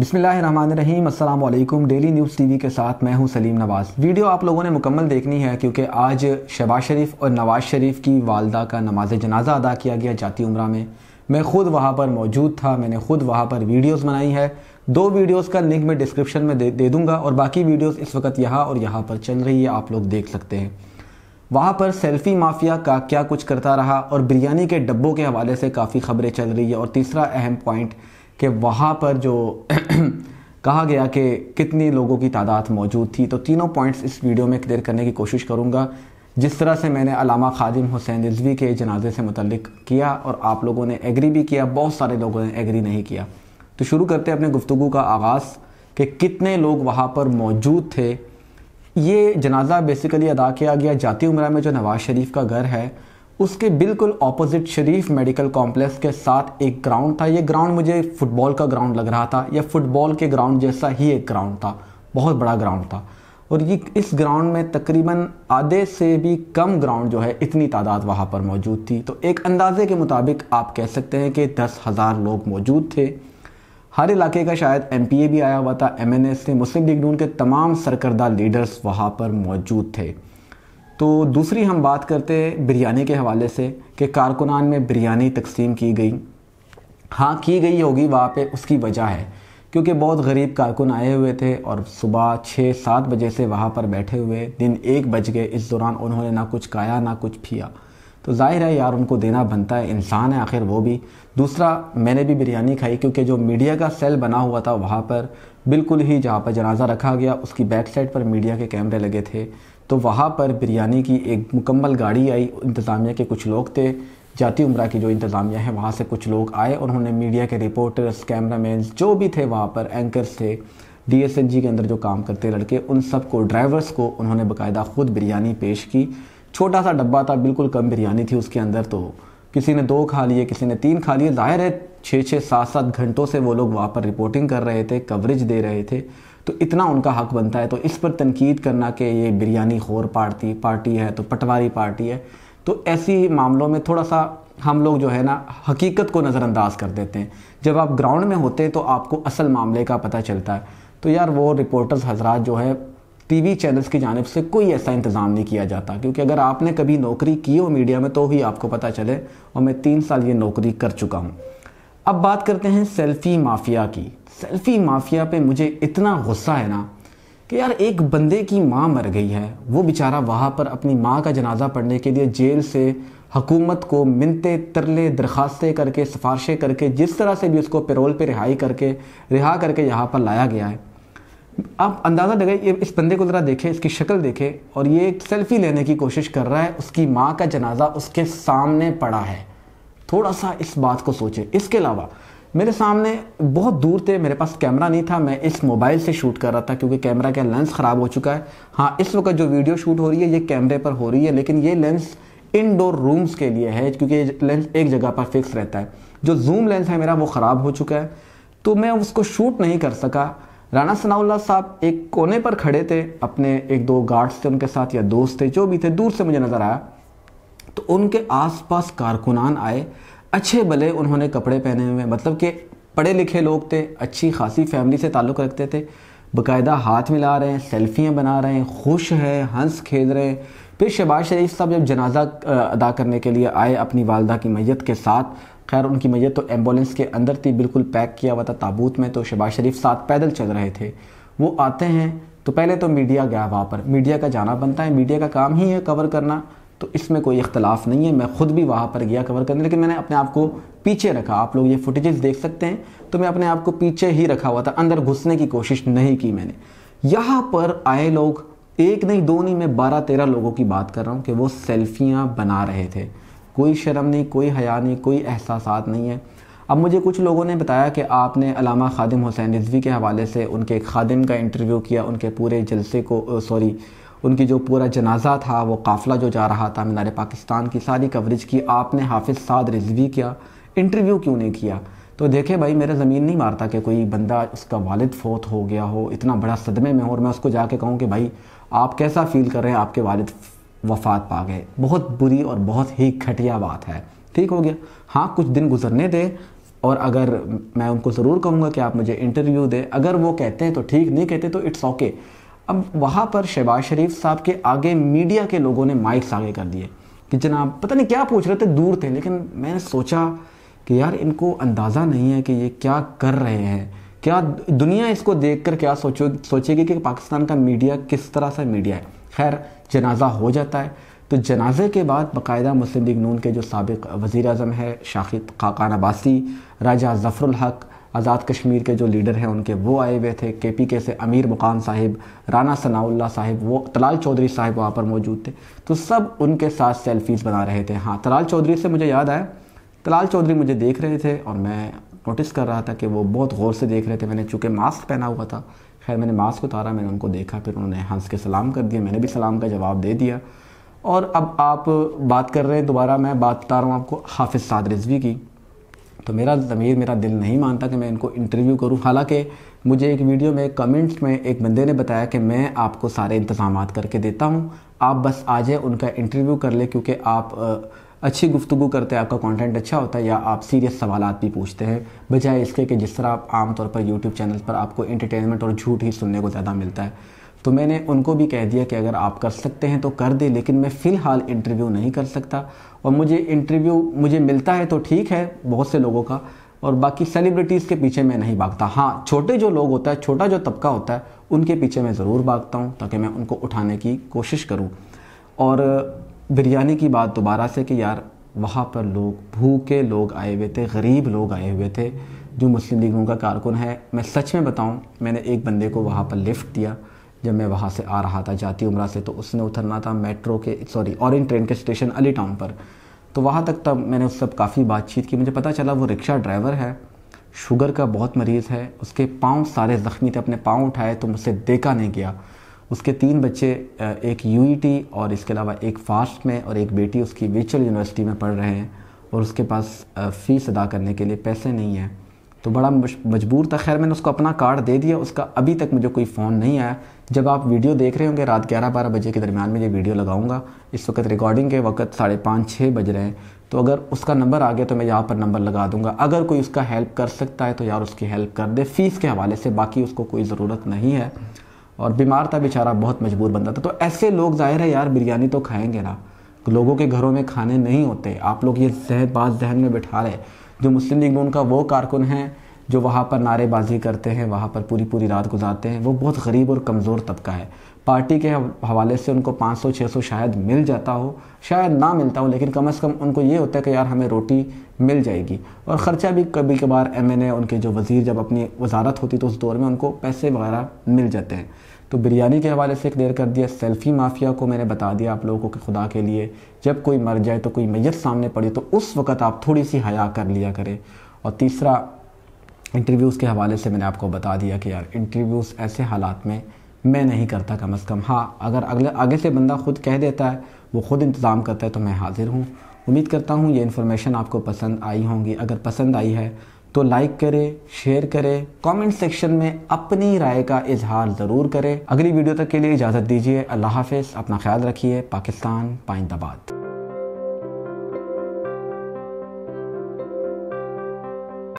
बिसमीम अल्लाम daily news TV के साथ मैं हूं सलीम नवाज़ वीडियो आप लोगों ने मुकम्मल देखनी है क्योंकि आज शहबाज शरीफ और नवाज़ शरीफ की वालदा का नमाज जनाजा अदा किया गया जाती उम्र में मैं ख़ुद वहाँ पर मौजूद था मैंने ख़ुद वहाँ पर वीडियोस बनाई है दो वीडियोस का लिंक मैं डिस्क्रिप्शन में दे, दे दूँगा और बाकी वीडियोस इस वक्त यहाँ और यहाँ पर चल रही है आप लोग देख सकते हैं वहाँ पर सेल्फ़ी माफिया का क्या कुछ करता रहा और बिरयानी के डब्बों के हवाले से काफ़ी खबरें चल रही है और तीसरा अहम पॉइंट कि वहाँ पर जो कहा गया कि कितनी लोगों की तादाद मौजूद थी तो तीनों पॉइंट्स इस वीडियो में क्लियर करने की कोशिश करूँगा जिस तरह से मैंने अलामा खादिम हुसैन रिजवी के जनाजे से मुतलक किया और आप लोगों ने एग्री भी किया बहुत सारे लोगों ने एग्री नहीं किया तो शुरू करते अपने गुफ्तु का आगाज़ कि कितने लोग वहाँ पर मौजूद थे ये जनाजा बेसिकली अदा किया गया जाती उम्र में जो नवाज़ शरीफ का घर है उसके बिल्कुल ऑपोजिट शरीफ मेडिकल कॉम्प्लेक्स के साथ एक ग्राउंड था ये ग्राउंड मुझे फुटबॉल का ग्राउंड लग रहा था या फुटबॉल के ग्राउंड जैसा ही एक ग्राउंड था बहुत बड़ा ग्राउंड था और ये इस ग्राउंड में तकरीबन आधे से भी कम ग्राउंड जो है इतनी तादाद वहाँ पर मौजूद थी तो एक अंदाज़े के मुताबिक आप कह सकते हैं कि दस हज़ार लोग मौजूद थे हर इलाके का शायद एम भी आया हुआ था एम एन एस थे मुस्लिम लीग नून के तमाम सरकर्दा लीडर्स वहाँ पर मौजूद थे तो दूसरी हम बात करते बिरयानी के हवाले से कि कारकुनान में बिरयानी तकसीम की गई हाँ की गई होगी वहाँ पे उसकी वजह है क्योंकि बहुत गरीब कारकुन आए हुए थे और सुबह छः सात बजे से वहाँ पर बैठे हुए दिन एक बज गए इस दौरान उन्होंने ना कुछ खाया ना कुछ पिया तो जाहिर है यार उनको देना बनता है इंसान है आखिर वो भी दूसरा मैंने भी बिरयानी खाई क्योंकि जो मीडिया का सेल बना हुआ था वहाँ पर बिल्कुल ही जहाँ पर जनाजा रखा गया उसकी बैक साइड पर मीडिया के कैमरे लगे थे तो वहाँ पर बिरयानी की एक मुकम्मल गाड़ी आई इंतज़ामिया के कुछ लोग थे जाती उम्र की जो इंतज़ामिया है वहाँ से कुछ लोग आए और उन्होंने मीडिया के रिपोर्टर्स कैमरा जो भी थे वहाँ पर एंकर्स थे डी के अंदर जो काम करते लड़के उन सब को ड्राइवर्स को उन्होंने बाकायदा ख़ुद बिरयानी पेश की छोटा सा डब्बा था बिल्कुल कम बिरयानी थी उसके अंदर तो किसी ने दो खा लिए किसी ने तीन खा लिए ज़ाहिर है छः छः सात सात घंटों से वो लोग वहाँ पर रिपोर्टिंग कर रहे थे कवरेज दे रहे थे तो इतना उनका हक बनता है तो इस पर तनकीद करना कि ये बिरयानी खोर पार्टी पार्टी है तो पटवारी पार्टी है तो ऐसी मामलों में थोड़ा सा हम लोग जो है ना हकीकत को नज़रअंदाज कर देते हैं जब आप ग्राउंड में होते हैं तो आपको असल मामले का पता चलता है तो यार वो रिपोर्टर्स हजरात जो है टीवी चैनल्स की जानब से कोई ऐसा इंतज़ाम नहीं किया जाता क्योंकि अगर आपने कभी नौकरी की हो मीडिया में तो ही आपको पता चले और मैं तीन साल ये नौकरी कर चुका हूँ अब बात करते हैं सेल्फी माफिया की सेल्फी माफिया पे मुझे इतना गुस्सा है ना कि यार एक बंदे की माँ मर गई है वो बेचारा वहाँ पर अपनी माँ का जनाजा पढ़ने के लिए जेल से हकूमत को मिनते तरले दरखास्तें करके सिफारशें करके जिस तरह से भी उसको पेरोल पे रिहाई करके रिहा करके यहाँ पर लाया गया है आप अंदाज़ा लगाइए इस बंदे को ज़रा देखें इसकी शक्ल देखें और ये एक सेल्फ़ी लेने की कोशिश कर रहा है उसकी माँ का जनाजा उसके सामने पड़ा है थोड़ा सा इस बात को सोचें इसके अलावा मेरे सामने बहुत दूर थे मेरे पास कैमरा नहीं था मैं इस मोबाइल से शूट कर रहा था क्योंकि कैमरा का लेंस ख़राब हो चुका है हाँ इस वक्त जो वीडियो शूट हो रही है ये कैमरे पर हो रही है लेकिन ये लेंस इनडोर रूम्स के लिए है क्योंकि लेंस एक जगह पर फिक्स रहता है जो जूम लेंस है मेरा वो ख़राब हो चुका है तो मैं उसको शूट नहीं कर सका राना सनाउल्ला साहब एक कोने पर खड़े थे अपने एक दो गार्ड्स थे उनके साथ या दोस्त थे जो भी थे दूर से मुझे नज़र आया तो उनके आसपास कारकुनान आए अच्छे भले उन्होंने कपड़े पहने हुए मतलब कि पढ़े लिखे लोग थे अच्छी खासी फैमिली से ताल्लुक़ रखते थे बकायदा हाथ मिला रहे हैं सेल्फियाँ बना रहे हैं खुश हैं हंस खेल रहे हैं फिर शहबाज शरीफ साहब जब जनाजा अदा करने के लिए आए अपनी वालदा की मैत के साथ खैर उनकी मैत तो एम्बुलेंस के अंदर थी बिल्कुल पैक किया हुआ था ताबूत में तो शहबाज शरीफ साथ पैदल चल रहे थे वो आते हैं तो पहले तो मीडिया गया वहाँ पर मीडिया का जाना बनता है मीडिया का काम ही है कवर करना तो इसमें कोई इख्तलाफ नहीं है मैं ख़ुद भी वहाँ पर गया कवर करने लेकिन मैंने अपने आप को पीछे रखा आप लोग ये फुटेजेस देख सकते हैं तो मैं अपने आप को पीछे ही रखा हुआ था अंदर घुसने की कोशिश नहीं की मैंने यहाँ पर आए लोग एक नहीं दो नहीं मैं बारह तेरह लोगों की बात कर रहा हूँ कि वो सेल्फियाँ बना रहे थे कोई शर्म नहीं कोई हया नहीं कोई एहसास नहीं है अब मुझे कुछ लोगों ने बताया कि आपने अलामा खादिम हुसैन रिजवी के हवाले से उनके खादिम का इंटरव्यू किया उनके पूरे जलसे को सॉरी उनकी जो पूरा जनाजा था वो काफ़िला जो जा रहा था मीनार पाकिस्तान की सारी कवरेज की आपने हाफिज़ साद रिजवी किया इंटरव्यू क्यों नहीं किया तो देखे भाई मेरा ज़मीन नहीं मारता कि कोई बंदा उसका वालिद फ़ोत हो गया हो इतना बड़ा सदमे में हो और मैं उसको जाके कहूँ कि भाई आप कैसा फ़ील कर रहे हैं आपके वालिद वफात पा गए बहुत बुरी और बहुत ही घटिया बात है ठीक हो गया हाँ कुछ दिन गुजरने दें और अगर मैं उनको ज़रूर कहूँगा कि आप मुझे इंटरव्यू दें अगर वो कहते हैं तो ठीक नहीं कहते तो इट्स ओके okay. अब वहाँ पर शहबाज शरीफ साहब के आगे मीडिया के लोगों ने माइक्स आगे कर दिए कि जनाब पता नहीं क्या पूछ रहे थे दूर थे लेकिन मैंने सोचा कि यार इनको अंदाज़ा नहीं है कि ये क्या कर रहे हैं क्या दुनिया इसको देख कर क्या सोचो सोचेगी कि पाकिस्तान का मीडिया किस तरह सा मीडिया है खैर जनाजा हो जाता है तो जनाजे के बाद बाकायदा मुस्लिम लीग नून के जो सबक वज़ी अजम है शाहिद खाकान अब्बासी राजा ज़फ़रुल हक आज़ाद कश्मीर के जो लीडर हैं उनके वो आए हुए थे के पी के से अमीर मुकान साहिब राना सनाउल्ला साहिब वो तलाल चौधरी साहिब वहाँ पर मौजूद थे तो सब उनके साथ सेल्फीज़ बना रहे थे हाँ तलाल चौधरी से मुझे याद आया तलाल चौधरी मुझे देख रहे थे और मैं नोटिस कर रहा था कि वो बहुत गौर से देख रहे थे मैंने चूँकि मास्क पहना हुआ था खैर मैंने मास्क उतारा मैंने उनको देखा फिर उन्होंने हंस हाँ, के सलाम कर दिया मैंने भी सलाम का जवाब दे दिया और अब आप बात कर रहे हैं दोबारा मैं बात बता रहा हूँ आपको हाफिज़ साद रिजवी की तो मेरा ज़मीर मेरा दिल नहीं मानता कि मैं इनको इंटरव्यू करूं हालांकि मुझे एक वीडियो में कमेंट्स में एक बंदे ने बताया कि मैं आपको सारे इंतजाम करके देता हूं आप बस आ जाए उनका इंटरव्यू कर ले क्योंकि आप अच्छी गुफ्तु करते हैं आपका कंटेंट अच्छा होता है या आप सीरियस सवाल भी पूछते हैं बजाय इसके कि जिस तरह आप आमतौर पर यूट्यूब चैनल पर आपको इंटरटेनमेंट और झूठ ही सुनने को ज़्यादा मिलता है तो मैंने उनको भी कह दिया कि अगर आप कर सकते हैं तो कर दें लेकिन मैं फ़िलहाल इंटरव्यू नहीं कर सकता और मुझे इंटरव्यू मुझे मिलता है तो ठीक है बहुत से लोगों का और बाकी सेलिब्रिटीज़ के पीछे मैं नहीं भागता हाँ छोटे जो लोग होता है छोटा जो तबका होता है उनके पीछे मैं ज़रूर भागता हूँ ताकि मैं उनको उठाने की कोशिश करूँ और बिरयानी की बात दोबारा से कि यार वहाँ पर लोग भूखे लोग आए हुए थे गरीब लोग आए हुए थे जो मुस्लिम लीगों का कारकुन है मैं सच में बताऊँ मैंने एक बंदे को वहाँ पर लिफ्ट दिया जब मैं वहाँ से आ रहा था जाती उमरा से तो उसने उतरना था मेट्रो के सॉरी और ट्रेन के स्टेशन अली टाउन पर तो वहाँ तक तब मैंने उस सब काफ़ी बातचीत की मुझे पता चला वो रिक्शा ड्राइवर है शुगर का बहुत मरीज़ है उसके पाँव सारे ज़ख्मी थे अपने पाँव उठाए तो मुझसे देखा नहीं गया उसके तीन बच्चे एक यू e और इसके अलावा एक फास्ट में और एक बेटी उसकी विचुअल यूनिवर्सिटी में पढ़ रहे हैं और उसके पास फ़ीस अदा करने के लिए पैसे नहीं हैं तो बड़ा मजबूर था खैर मैंने उसको अपना कार्ड दे दिया उसका अभी तक मुझे कोई फ़ोन नहीं आया जब आप वीडियो देख रहे होंगे रात ग्यारह बारह बजे के दरमियान में ये वीडियो लगाऊंगा इस वक्त रिकॉर्डिंग के वक्त साढ़े पाँच छः बज रहे हैं तो अगर उसका नंबर आ गया तो मैं यहाँ पर नंबर लगा दूंगा अगर कोई उसका हेल्प कर सकता है तो यार उसकी हेल्प कर दे फ़ीस के हवाले से बाकी उसको कोई ज़रूरत नहीं है और बीमार था बेचारा बहुत मजबूर बनता था तो ऐसे लोग ज़ाहिर है यार बिरयानी तो खाएँगे ना लोगों के घरों में खाने नहीं होते आप लोग ये बात जहन में बैठा रहे जो मुस्लिम लीग में उनका वो कारकुन हैं जो वहाँ पर नारेबाजी करते हैं वहाँ पर पूरी पूरी रात गुजारते हैं वो बहुत गरीब और कमज़ोर तबका है पार्टी के हवाले से उनको 500 600 शायद मिल जाता हो शायद ना मिलता हो लेकिन कम से कम उनको ये होता है कि यार हमें रोटी मिल जाएगी और ख़र्चा भी कभी कभार एम उनके जो वज़ीर जब अपनी वजारत होती तो उस दौर में उनको पैसे वगैरह मिल जाते हैं तो बिरयानी के हवाले से क्लियर कर दिया सेल्फ़ी माफिया को मैंने बता दिया आप लोगों को कि खुदा के लिए जब कोई मर जाए तो कोई मैयत सामने पड़े तो उस वक़्त आप थोड़ी सी हया कर लिया करें और तीसरा इंटरव्यूज़ के हवाले से मैंने आपको बता दिया कि यार इंटरव्यूज़ ऐसे हालात में मैं नहीं करता कम अज़ कम हाँ अगर अगले आगे से बंदा ख़ुद कह देता है वो ख़ुद इंतज़ाम करता है तो मैं हाज़िर हूँ उम्मीद करता हूँ ये इन्फॉर्मेशन आपको पसंद आई होंगी अगर पसंद आई है तो लाइक करें शेयर करें कमेंट सेक्शन में अपनी राय का इजहार ज़रूर करें अगली वीडियो तक के लिए इजाज़त दीजिए अल्लाह हाफिज़ अपना ख्याल रखिए पाकिस्तान पाइंदाबाद